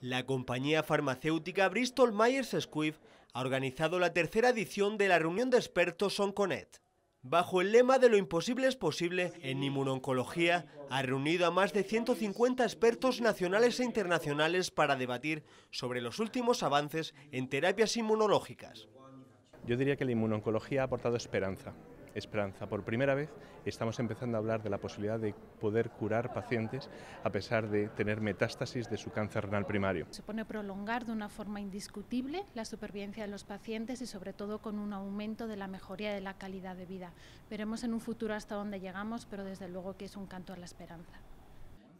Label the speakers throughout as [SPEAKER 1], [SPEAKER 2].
[SPEAKER 1] La compañía farmacéutica Bristol Myers Squibb ha organizado la tercera edición de la reunión de expertos Onconet, Bajo el lema de lo imposible es posible, en inmunoncología ha reunido a más de 150 expertos nacionales e internacionales para debatir sobre los últimos avances en terapias inmunológicas.
[SPEAKER 2] Yo diría que la inmunoncología ha aportado esperanza, esperanza. Por primera vez estamos empezando a hablar de la posibilidad de poder curar pacientes a pesar de tener metástasis de su cáncer renal primario. Se
[SPEAKER 3] pone a prolongar de una forma indiscutible la supervivencia de los pacientes y sobre todo con un aumento de la mejoría de la calidad de vida. Veremos en un futuro hasta dónde llegamos, pero desde luego que es un canto a la esperanza.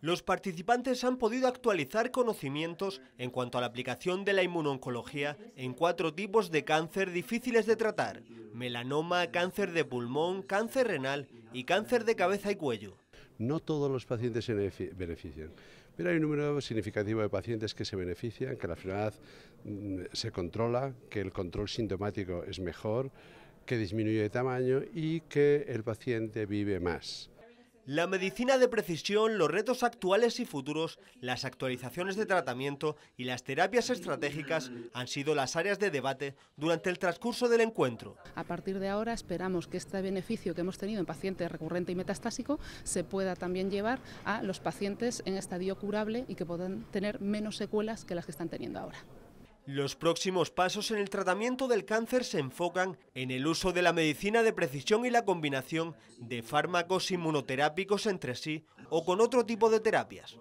[SPEAKER 1] Los participantes han podido actualizar conocimientos en cuanto a la aplicación de la inmunoncología en cuatro tipos de cáncer difíciles de tratar, melanoma, cáncer de pulmón, cáncer renal y cáncer de cabeza y cuello.
[SPEAKER 4] No todos los pacientes se benefician, pero hay un número significativo de pacientes que se benefician, que la enfermedad mm, se controla, que el control sintomático es mejor, que disminuye de tamaño y que el paciente vive más.
[SPEAKER 1] La medicina de precisión, los retos actuales y futuros, las actualizaciones de tratamiento y las terapias estratégicas han sido las áreas de debate durante el transcurso del encuentro.
[SPEAKER 5] A partir de ahora esperamos que este beneficio que hemos tenido en pacientes recurrente y metastásico se pueda también llevar a los pacientes en estadio curable y que puedan tener menos secuelas que las que están teniendo ahora.
[SPEAKER 1] Los próximos pasos en el tratamiento del cáncer se enfocan en el uso de la medicina de precisión y la combinación de fármacos inmunoterápicos entre sí o con otro tipo de terapias.